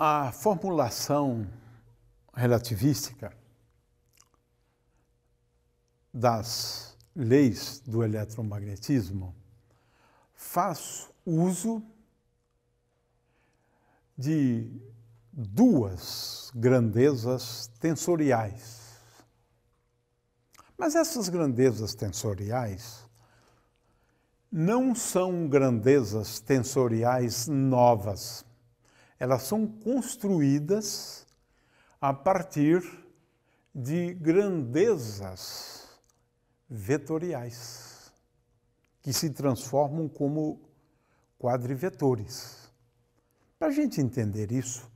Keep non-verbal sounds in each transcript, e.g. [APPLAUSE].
A formulação relativística das leis do eletromagnetismo faz uso de duas grandezas tensoriais. Mas essas grandezas tensoriais não são grandezas tensoriais novas elas são construídas a partir de grandezas vetoriais, que se transformam como quadrivetores. Para a gente entender isso,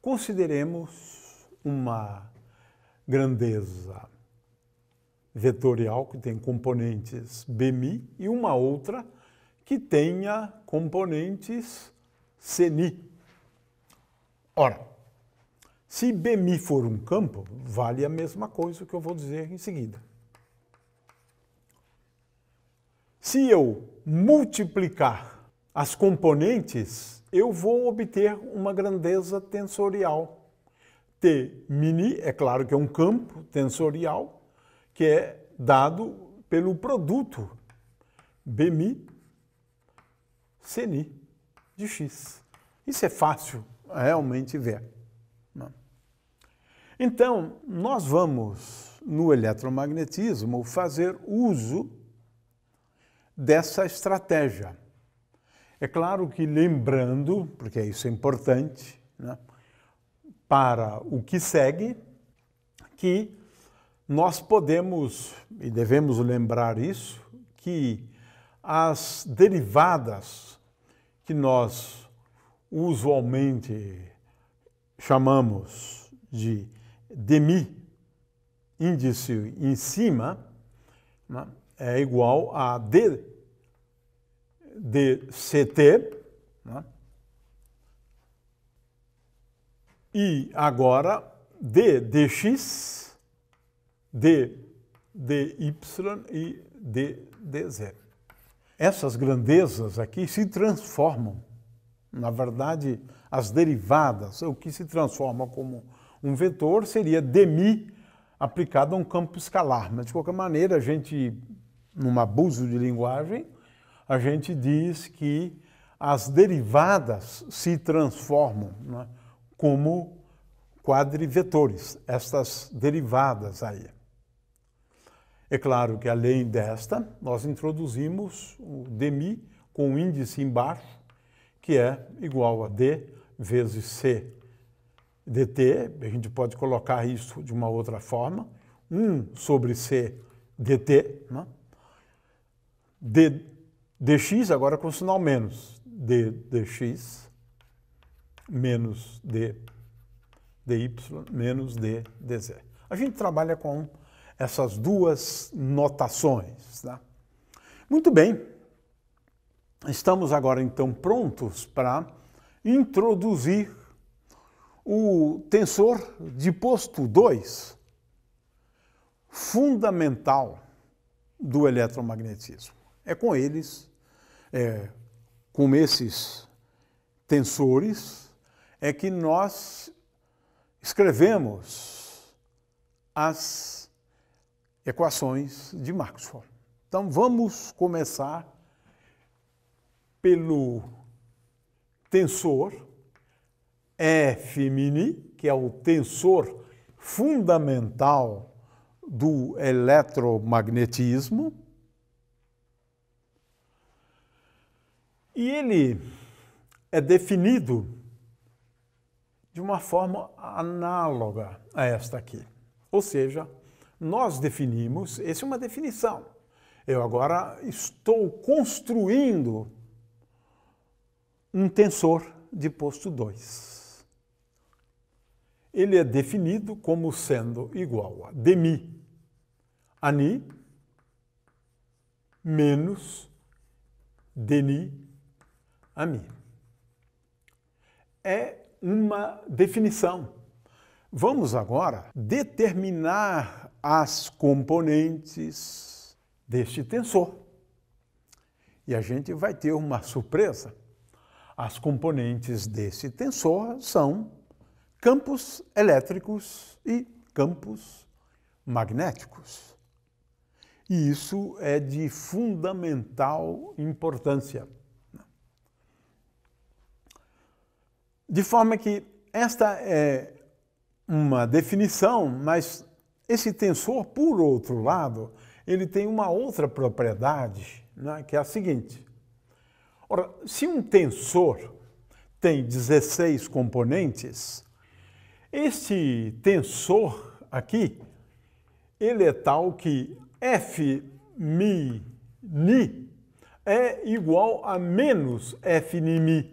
consideremos uma grandeza vetorial que tem componentes BMI e uma outra que tenha componentes CNI. Ora, se BMI for um campo, vale a mesma coisa que eu vou dizer em seguida. Se eu multiplicar as componentes, eu vou obter uma grandeza tensorial. T mini, é claro que é um campo tensorial, que é dado pelo produto BMI seni de X. Isso é fácil realmente vê. Né? Então, nós vamos, no eletromagnetismo, fazer uso dessa estratégia. É claro que lembrando, porque isso é importante, né, para o que segue, que nós podemos e devemos lembrar isso, que as derivadas que nós usualmente chamamos de demi, índice em cima, né, é igual a D, DCT, né, e agora D, DX, D, DY e D, DZ. Essas grandezas aqui se transformam na verdade, as derivadas, o que se transforma como um vetor, seria demi aplicado a um campo escalar. Mas, de qualquer maneira, a gente, num abuso de linguagem, a gente diz que as derivadas se transformam né, como quadrivetores, estas derivadas aí. É claro que, além desta, nós introduzimos o demi com o índice embaixo, que é igual a D vezes C dt. A gente pode colocar isso de uma outra forma. 1 sobre C dt. Né? D, dx agora com sinal menos. D, dx menos D, dy menos D, dz. A gente trabalha com essas duas notações. Tá? Muito bem estamos agora então prontos para introduzir o tensor de posto 2, fundamental do eletromagnetismo. É com eles, é, com esses tensores, é que nós escrevemos as equações de Maxwell. Então vamos começar pelo tensor F mini que é o tensor fundamental do eletromagnetismo. E ele é definido de uma forma análoga a esta aqui. Ou seja, nós definimos, essa é uma definição. Eu agora estou construindo um tensor de posto 2. Ele é definido como sendo igual a dmi ani menos dni ami. É uma definição. Vamos agora determinar as componentes deste tensor. E a gente vai ter uma surpresa as componentes desse tensor são campos elétricos e campos magnéticos. E isso é de fundamental importância. De forma que esta é uma definição, mas esse tensor, por outro lado, ele tem uma outra propriedade, né, que é a seguinte. Ora, se um tensor tem 16 componentes, este tensor aqui, ele é tal que F mi ni é igual a menos F ni mi.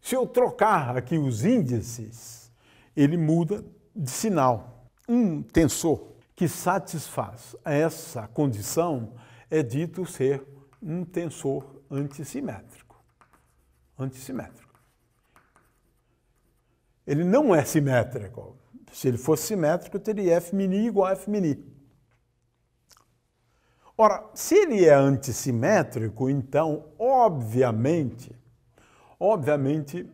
Se eu trocar aqui os índices, ele muda de sinal. Um tensor que satisfaz essa condição é dito ser um tensor antissimétrico. Antissimétrico. Ele não é simétrico. Se ele fosse simétrico, teria F mini igual a F mini. Ora, se ele é antissimétrico, então, obviamente, obviamente,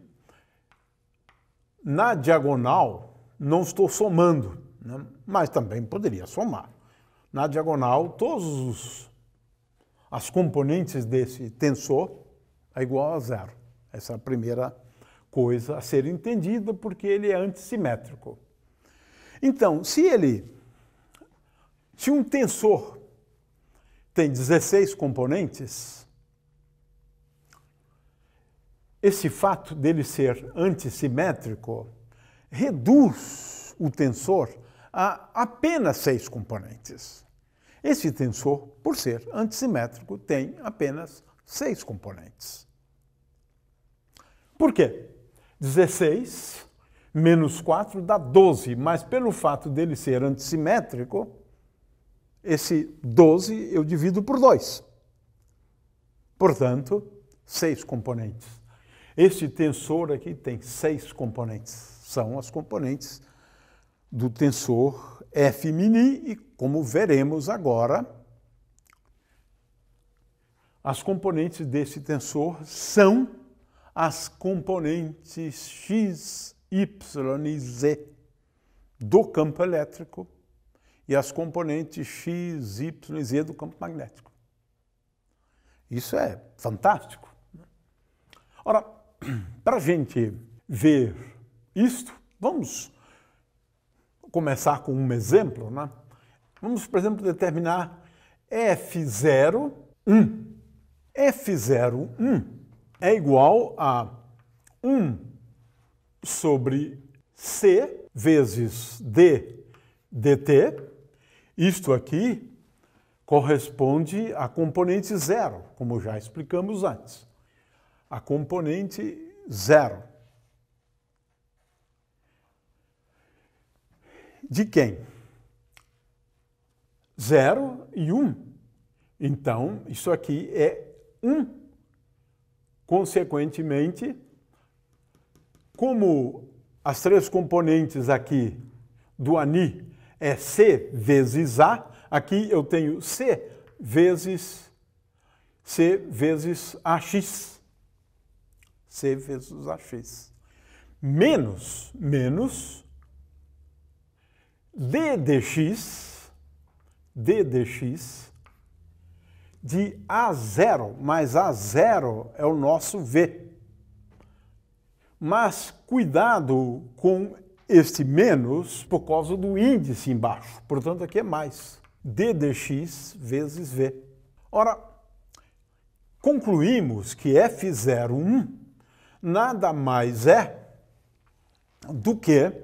na diagonal não estou somando, né? mas também poderia somar. Na diagonal, todos os as componentes desse tensor é igual a zero. Essa é a primeira coisa a ser entendida, porque ele é antissimétrico. Então, se ele. Se um tensor tem 16 componentes, esse fato dele ser antissimétrico reduz o tensor a apenas seis componentes. Esse tensor, por ser antissimétrico, tem apenas seis componentes. Por quê? 16 menos 4 dá 12, mas pelo fato dele ser antissimétrico, esse 12 eu divido por 2. Portanto, seis componentes. Este tensor aqui tem seis componentes. São as componentes do tensor é F mini e, como veremos agora, as componentes desse tensor são as componentes x, y e z do campo elétrico e as componentes x, y e z do campo magnético. Isso é fantástico. Ora, [CLEARS THROAT] para a gente ver isto, vamos começar com um exemplo, né? Vamos, por exemplo, determinar F01. F01 é igual a 1 sobre C vezes D dt. Isto aqui corresponde à componente zero, como já explicamos antes. A componente zero. de quem? Zero e um. Então, isso aqui é um. Consequentemente, como as três componentes aqui do ANI é C vezes A, aqui eu tenho C vezes C vezes AX. C vezes AX. Menos, menos d dx, d dx de A0, mas A0 é o nosso V. Mas cuidado com este menos por causa do índice embaixo, portanto aqui é mais. d dx vezes V. Ora, concluímos que F01 nada mais é do que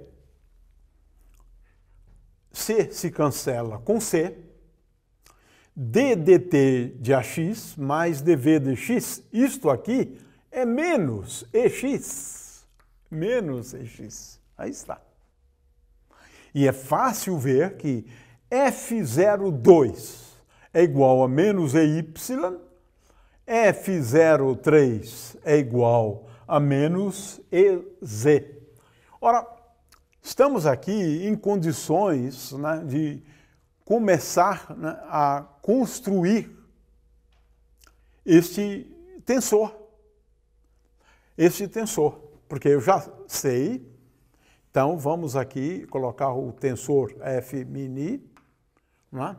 C se cancela com C, DDT de AX mais DV de X, isto aqui é menos EX, menos EX, aí está. E é fácil ver que F02 é igual a menos EY, F03 é igual a menos EZ. Ora, Estamos aqui em condições né, de começar né, a construir este tensor. Este tensor, porque eu já sei, então vamos aqui colocar o tensor F mini, né?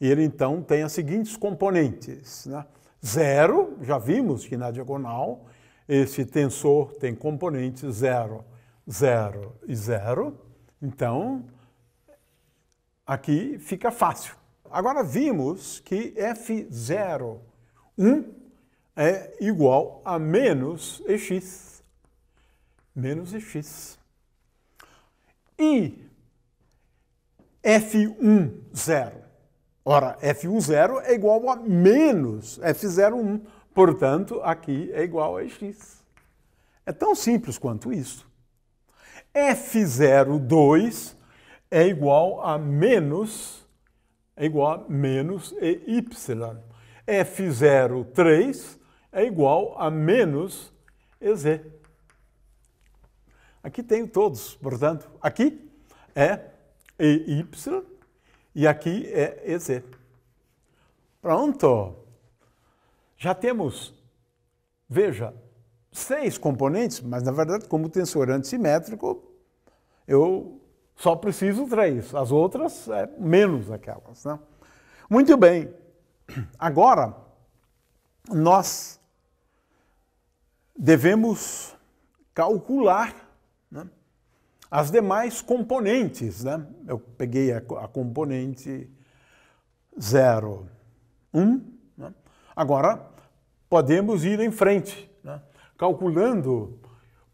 e ele então tem as seguintes componentes. Né? Zero, já vimos que na diagonal esse tensor tem componente zero 0 e 0, então aqui fica fácil. Agora vimos que F0, 1 é igual a menos EX, menos EX. E F1, 0. Ora, F1, 0 é igual a menos F0, 1. Portanto, aqui é igual a EX. É tão simples quanto isso. F02 é igual a menos, é igual a menos EY. F03 é igual a menos EZ. Aqui tenho todos, portanto, aqui é EY e aqui é EZ. Pronto! Já temos, veja, seis componentes, mas na verdade, como tensor antissimétrico eu só preciso três, as outras é menos aquelas. Né? Muito bem, agora nós devemos calcular né, as demais componentes. Né? Eu peguei a, a componente 0, 1. Um, né? Agora podemos ir em frente, né? calculando,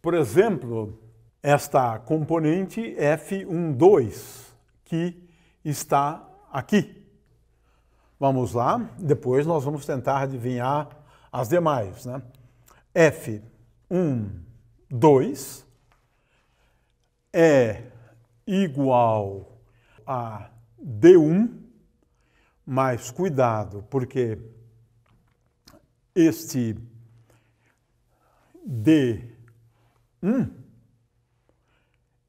por exemplo, esta componente F12 que está aqui. Vamos lá, depois nós vamos tentar adivinhar as demais. Né? f 12 é igual a D1, mas cuidado, porque este D1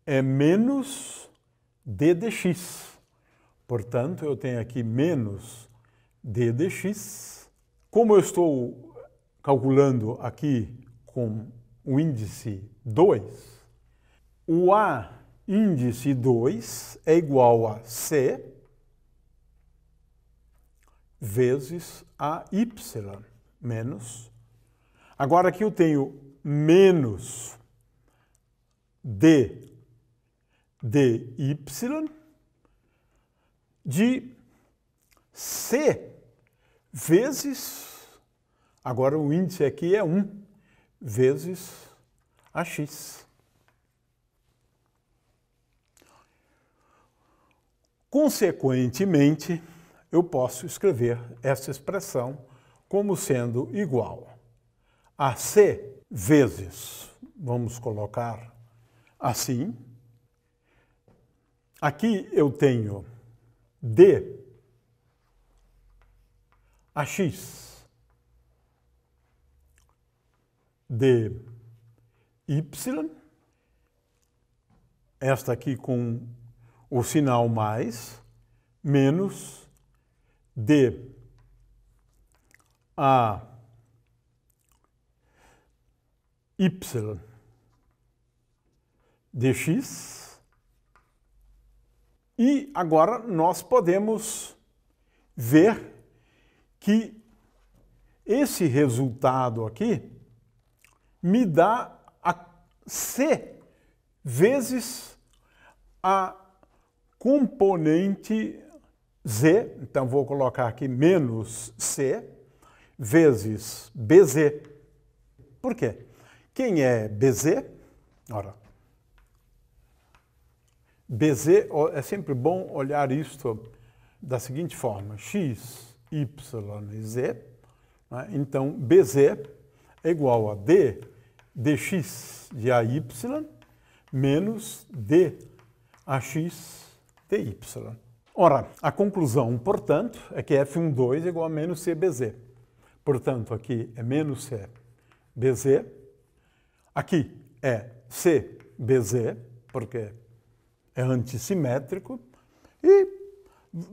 é menos d dx. Portanto, eu tenho aqui menos d dx. Como eu estou calculando aqui com o índice 2, o A índice 2 é igual a C vezes a y menos. Agora aqui eu tenho menos d dy de c vezes, agora o índice aqui é 1, vezes ax. Consequentemente, eu posso escrever essa expressão como sendo igual a c vezes, vamos colocar assim, Aqui eu tenho D a X de Y, esta aqui com o sinal mais, menos D a Y de X e agora nós podemos ver que esse resultado aqui me dá a C vezes a componente Z, então vou colocar aqui menos C, vezes BZ. Por quê? Quem é BZ? Ora, Bezerra, é sempre bom olhar isto da seguinte forma: x, y e z. Né? Então, bz é igual a d dx de ay menos d ax dy. Ora, a conclusão, portanto, é que f12 é igual a menos cbz. Portanto, aqui é menos cbz, aqui é cbz, porque é antissimétrico e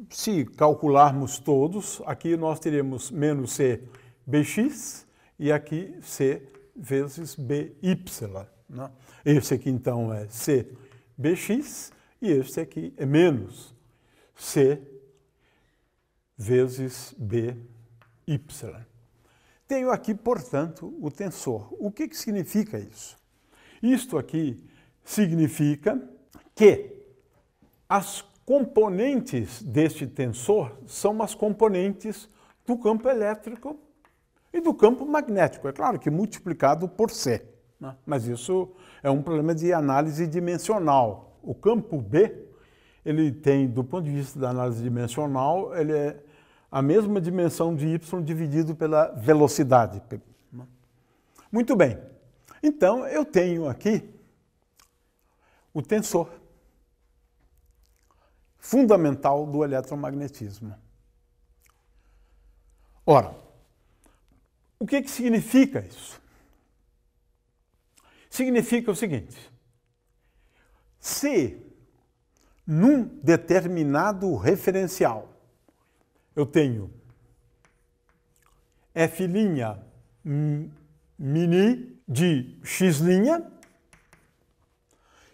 se calcularmos todos, aqui nós teremos menos C bx e aqui C vezes by. Né? Esse aqui então é C bx e esse aqui é menos C vezes by. Tenho aqui, portanto, o tensor. O que, que significa isso? Isto aqui significa que as componentes deste tensor são as componentes do campo elétrico e do campo magnético. É claro que multiplicado por C, né? mas isso é um problema de análise dimensional. O campo B, ele tem, do ponto de vista da análise dimensional, ele é a mesma dimensão de y dividido pela velocidade. Muito bem. Então, eu tenho aqui o tensor fundamental do eletromagnetismo. Ora, o que, que significa isso? Significa o seguinte: se num determinado referencial eu tenho f' mini de x'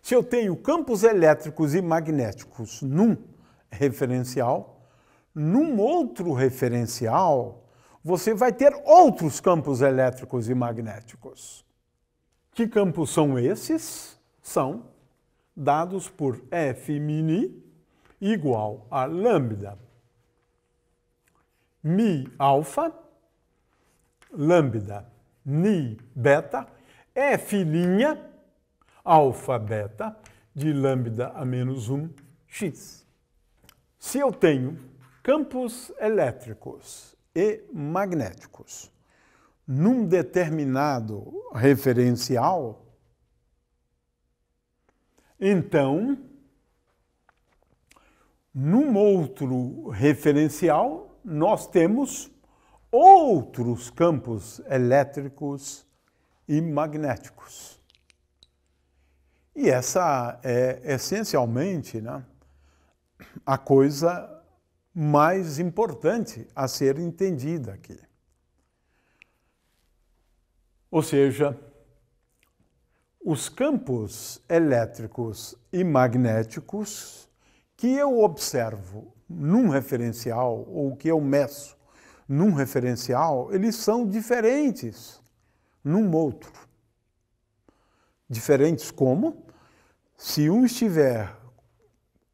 Se eu tenho campos elétricos e magnéticos num referencial, num outro referencial, você vai ter outros campos elétricos e magnéticos. Que campos são esses? São dados por F mini igual a lambda mi alfa, lambda ni beta, F linha alfa beta de lambda a menos 1 x. Se eu tenho campos elétricos e magnéticos num determinado referencial, então, num outro referencial, nós temos outros campos elétricos e magnéticos. E essa é essencialmente né, a coisa mais importante a ser entendida aqui. Ou seja, os campos elétricos e magnéticos que eu observo num referencial ou que eu meço num referencial, eles são diferentes num outro. Diferentes como? Se um estiver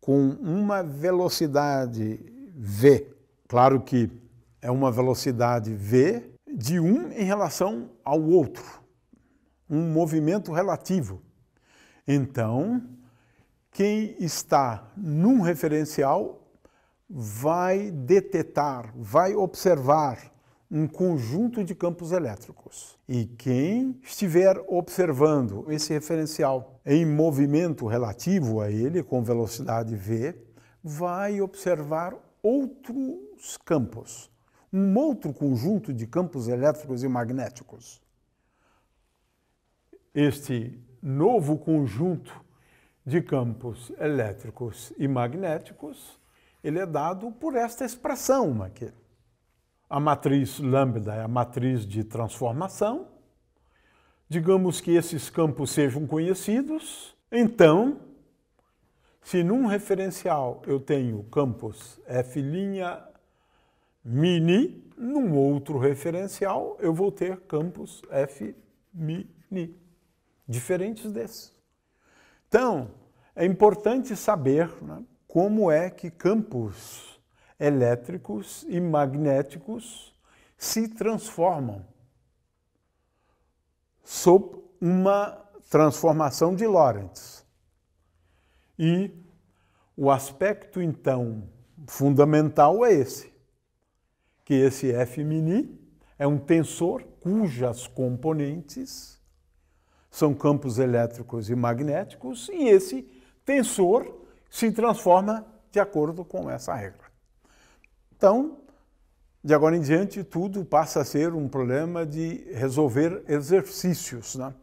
com uma velocidade v, claro que é uma velocidade v de um em relação ao outro, um movimento relativo. Então, quem está num referencial vai detetar, vai observar um conjunto de campos elétricos. E quem estiver observando esse referencial em movimento relativo a ele, com velocidade v, vai observar outros campos, um outro conjunto de campos elétricos e magnéticos. Este novo conjunto de campos elétricos e magnéticos, ele é dado por esta expressão aqui a matriz lambda é a matriz de transformação. Digamos que esses campos sejam conhecidos. Então, se num referencial eu tenho campos f' mini, num outro referencial eu vou ter campos f mini, diferentes desses. Então, é importante saber né, como é que campos elétricos e magnéticos se transformam sob uma transformação de Lorentz. E o aspecto, então, fundamental é esse, que esse F mini é um tensor cujas componentes são campos elétricos e magnéticos, e esse tensor se transforma de acordo com essa regra. Então, de agora em diante, tudo passa a ser um problema de resolver exercícios. Né?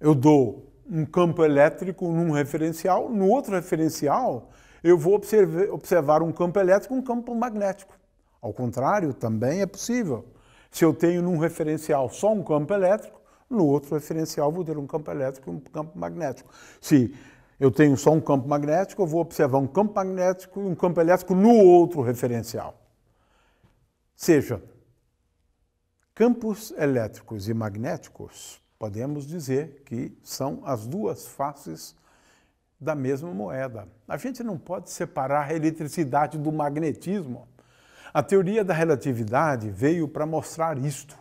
Eu dou um campo elétrico num referencial, no outro referencial eu vou observar um campo elétrico e um campo magnético. Ao contrário, também é possível. Se eu tenho num referencial só um campo elétrico, no outro referencial vou ter um campo elétrico e um campo magnético. Se eu tenho só um campo magnético, eu vou observar um campo magnético e um campo elétrico no outro referencial. Seja, campos elétricos e magnéticos, podemos dizer que são as duas faces da mesma moeda. A gente não pode separar a eletricidade do magnetismo. A teoria da relatividade veio para mostrar isto.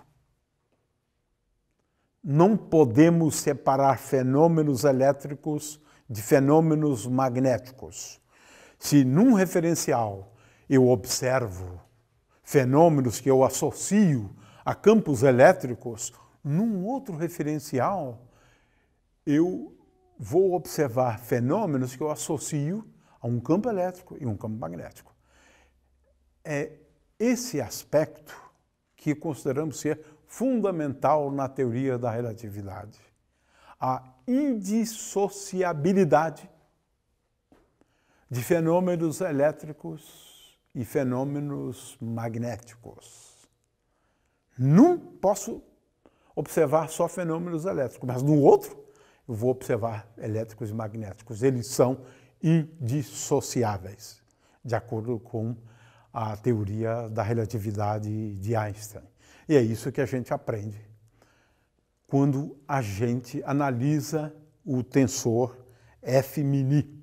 Não podemos separar fenômenos elétricos de fenômenos magnéticos. Se num referencial eu observo fenômenos que eu associo a campos elétricos, num outro referencial eu vou observar fenômenos que eu associo a um campo elétrico e um campo magnético. É esse aspecto que consideramos ser fundamental na teoria da relatividade a indissociabilidade de fenômenos elétricos e fenômenos magnéticos. Num posso observar só fenômenos elétricos, mas no outro eu vou observar elétricos e magnéticos. Eles são indissociáveis, de acordo com a teoria da relatividade de Einstein. E é isso que a gente aprende quando a gente analisa o tensor F-mini.